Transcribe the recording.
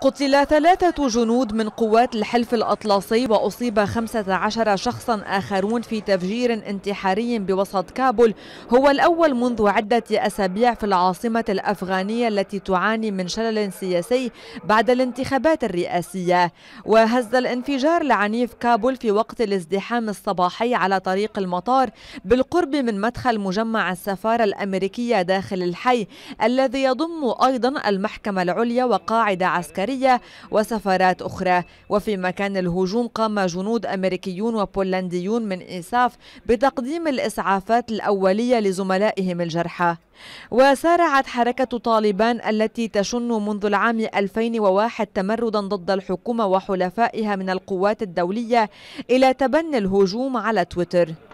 قتل ثلاثة جنود من قوات الحلف الأطلسي وأصيب 15 شخصا آخرون في تفجير انتحاري بوسط كابول هو الأول منذ عدة أسابيع في العاصمة الأفغانية التي تعاني من شلل سياسي بعد الانتخابات الرئاسية وهز الانفجار العنيف كابول في وقت الازدحام الصباحي على طريق المطار بالقرب من مدخل مجمع السفارة الأمريكية داخل الحي الذي يضم أيضا المحكمة العليا وقاعدة عسكرية البرية وسفارات أخرى وفي مكان الهجوم قام جنود أمريكيون وبولنديون من إيساف بتقديم الإسعافات الأولية لزملائهم الجرحى وسارعت حركة طالبان التي تشن منذ العام 2001 تمردا ضد الحكومة وحلفائها من القوات الدولية إلى تبني الهجوم على تويتر